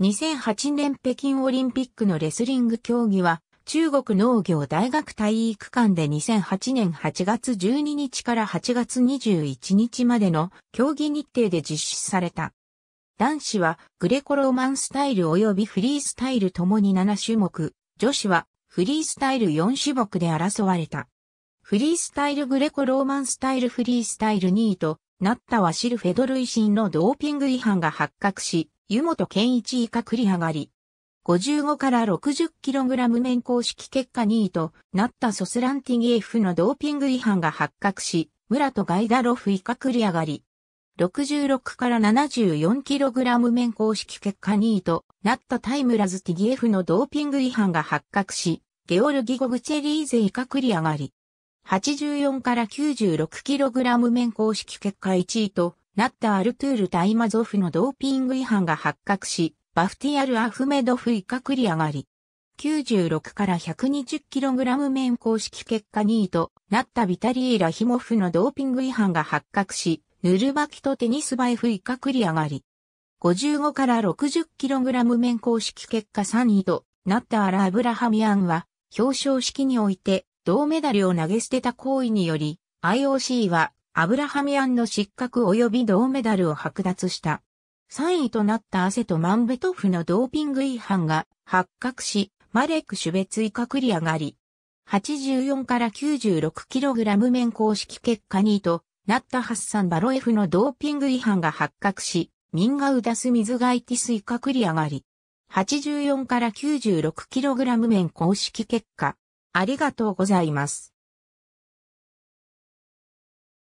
2008年北京オリンピックのレスリング競技は、中国農業大学体育館で2008年8月12日から8月21日までの競技日程で実施された。男子はグレコローマンスタイル及びフリースタイルともに7種目、女子はフリースタイル4種目で争われた。フリースタイルグレコローマンスタイルフリースタイル2位となったはシルフェドルシンのドーピング違反が発覚し、湯本健一以下繰り上がり。55から 60kg 面公式結果2位となったソスランティギエフのドーピング違反が発覚し、村とガイダロフ以下繰り上がり。66から 74kg 面公式結果2位となったタイムラズティギエフのドーピング違反が発覚し、ゲオルギゴグチェリーゼ以下繰り上がり。84から96キログラム面公式結果1位となったアルトゥール・タイマゾフのドーピング違反が発覚し、バフティアル・アフメドフ以下繰り上がり、96から 120kg 面公式結果2位となったビタリー・ラヒモフのドーピング違反が発覚し、ヌルバキとテニスバイフ以下繰り上がり、55から 60kg 面公式結果3位となったアラ・アブラハミアンは、表彰式において銅メダルを投げ捨てた行為により、IOC はアブラハミアンの失格及び銅メダルを剥奪した。3位となったアセトマンベトフのドーピング違反が発覚し、マレック種別以下繰り上がり、84から 96kg 面公式結果2位となったハッサン・バロエフのドーピング違反が発覚し、ミンガウダス・ミズガイティス以下繰り上がり、84から 96kg 面公式結果ありがとうございます。